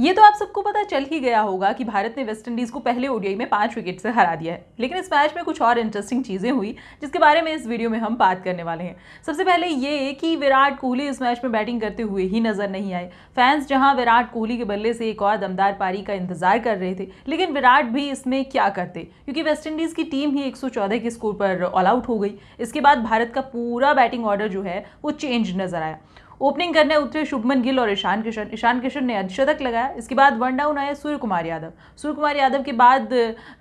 ये तो आप सबको पता चल ही गया होगा कि भारत ने वेस्ट इंडीज़ को पहले ओडीआई में पाँच विकेट से हरा दिया है लेकिन इस मैच में कुछ और इंटरेस्टिंग चीज़ें हुई जिसके बारे में इस वीडियो में हम बात करने वाले हैं सबसे पहले ये कि विराट कोहली इस मैच में बैटिंग करते हुए ही नज़र नहीं आए फैंस जहाँ विराट कोहली के बल्ले से एक और दमदार पारी का इंतजार कर रहे थे लेकिन विराट भी इसमें क्या करते क्योंकि वेस्ट इंडीज़ की टीम ही एक के स्कोर पर ऑल आउट हो गई इसके बाद भारत का पूरा बैटिंग ऑर्डर जो है वो चेंज नज़र आया ओपनिंग करने उतरे शुभमन गिल और ईशान किशन ईशान किशन ने अर्धशतक लगाया इसके बाद वन डाउन आया सूर्य कुमार यादव सूर्य कुमार यादव के बाद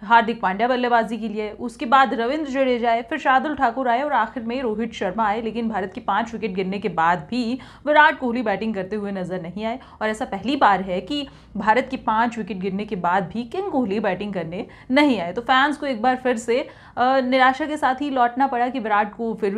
हार्दिक पांड्या बल्लेबाजी के लिए उसके बाद रविंद्र जडेजा आए फिर शार्दुल ठाकुर आए और आखिर में रोहित शर्मा आए लेकिन भारत की पाँच विकेट गिरने के बाद भी विराट कोहली बैटिंग करते हुए नजर नहीं आए और ऐसा पहली बार है कि भारत की पाँच विकेट गिरने के बाद भी किंग कोहली बैटिंग करने नहीं आए तो फैंस को एक बार फिर से निराशा के साथ ही लौटना पड़ा कि विराट को फिर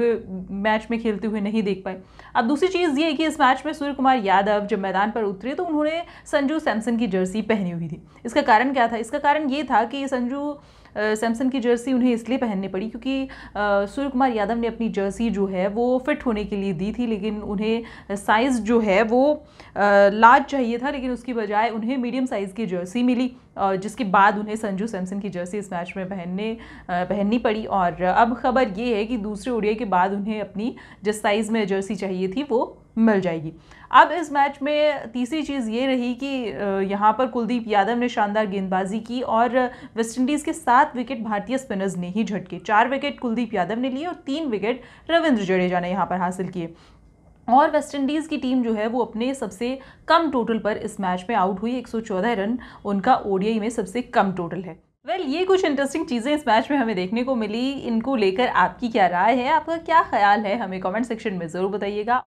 मैच में खेलते हुए नहीं देख पाए अब दूसरी चीज़ ये देखिए इस मैच में सूर्य कुमार यादव जब मैदान पर उतरे तो उन्होंने संजू सैमसन की जर्सी पहनी हुई थी इसका कारण क्या था इसका कारण ये था कि संजू सैमसन की जर्सी उन्हें इसलिए पहननी पड़ी क्योंकि सूर्य कुमार यादव ने अपनी जर्सी जो है वो फिट होने के लिए दी थी लेकिन उन्हें साइज़ जो है वो लार्ज चाहिए था लेकिन उसकी बजाय उन्हें मीडियम साइज़ की जर्सी मिली और जिसके बाद उन्हें संजू सैमसन की जर्सी इस मैच में पहनने पहननी पड़ी और अब खबर ये है कि दूसरे ओडिया के बाद उन्हें अपनी जिस साइज़ में जर्सी चाहिए थी वो मिल जाएगी अब इस मैच में तीसरी चीज़ ये रही कि यहाँ पर कुलदीप यादव ने शानदार गेंदबाजी की और वेस्टइंडीज़ के सात विकेट भारतीय स्पिनर्स ने ही झटके चार विकेट कुलदीप यादव ने लिए और तीन विकेट रविंद्र जडेजा ने यहाँ पर हासिल किए और वेस्टइंडीज़ की टीम जो है वो अपने सबसे कम टोटल पर इस मैच में आउट हुई 114 रन उनका ओडीआई में सबसे कम टोटल है वेल well, ये कुछ इंटरेस्टिंग चीज़ें इस मैच में हमें देखने को मिली इनको लेकर आपकी क्या राय है आपका क्या ख्याल है हमें कमेंट सेक्शन में ज़रूर बताइएगा